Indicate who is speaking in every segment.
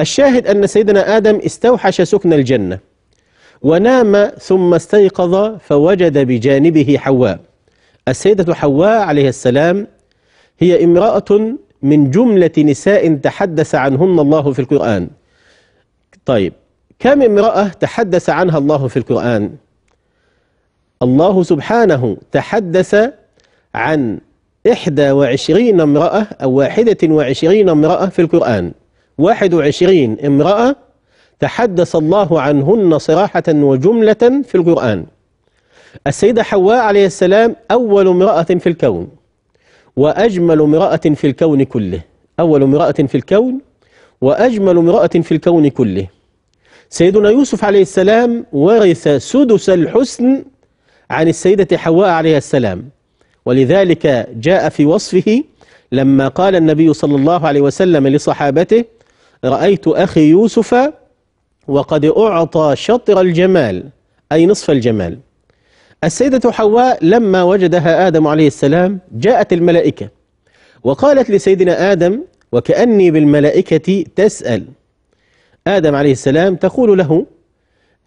Speaker 1: الشاهد أن سيدنا آدم استوحش سكن الجنة ونام ثم استيقظ فوجد بجانبه حواء السيدة حواء عليه السلام هي امرأة من جملة نساء تحدث عنهن الله في القرآن طيب كم امرأة تحدث عنها الله في القرآن الله سبحانه تحدث عن إحدى وعشرين امرأة أو واحدة وعشرين امرأة في القرآن 21 امرأة تحدث الله عنهن صراحة وجملة في القرآن السيدة حواء عليه السلام أول امرأة في الكون وأجمل امرأة في الكون كله أول امرأة في الكون وأجمل امرأة في الكون كله سيدنا يوسف عليه السلام ورث سدس الحسن عن السيدة حواء عليه السلام ولذلك جاء في وصفه لما قال النبي صلى الله عليه وسلم لصحابته رأيت أخي يوسف وقد أعطى شطر الجمال أي نصف الجمال السيدة حواء لما وجدها آدم عليه السلام جاءت الملائكة وقالت لسيدنا آدم وكأني بالملائكة تسأل آدم عليه السلام تقول له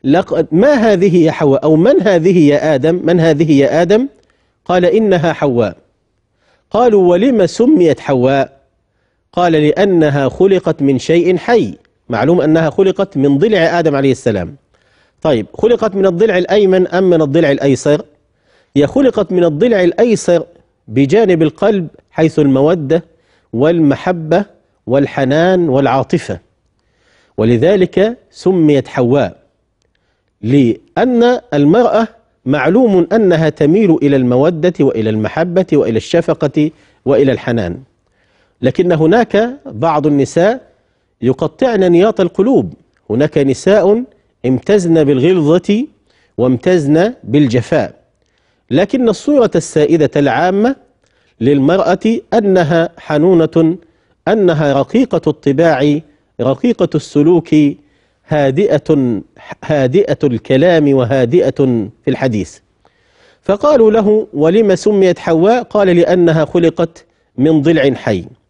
Speaker 1: لقد ما هذه يا حواء أو من هذه يا آدم من هذه يا آدم قال إنها حواء قالوا ولم سميت حواء قال لأنها خلقت من شيء حي معلوم أنها خلقت من ضلع آدم عليه السلام طيب خلقت من الضلع الأيمن أم من الضلع الأيسر هي خلقت من الضلع الأيسر بجانب القلب حيث المودة والمحبة والحنان والعاطفة ولذلك سميت حواء لأن المرأة معلوم أنها تميل إلى المودة وإلى المحبة وإلى الشفقة وإلى الحنان لكن هناك بعض النساء يقطعن نياط القلوب هناك نساء امتزن بالغلظة وامتزن بالجفاء لكن الصورة السائدة العامة للمرأة أنها حنونة أنها رقيقة الطباع رقيقة السلوك هادئة هادئة الكلام وهادئة في الحديث فقالوا له ولم سميت حواء قال لأنها خلقت من ضلع حي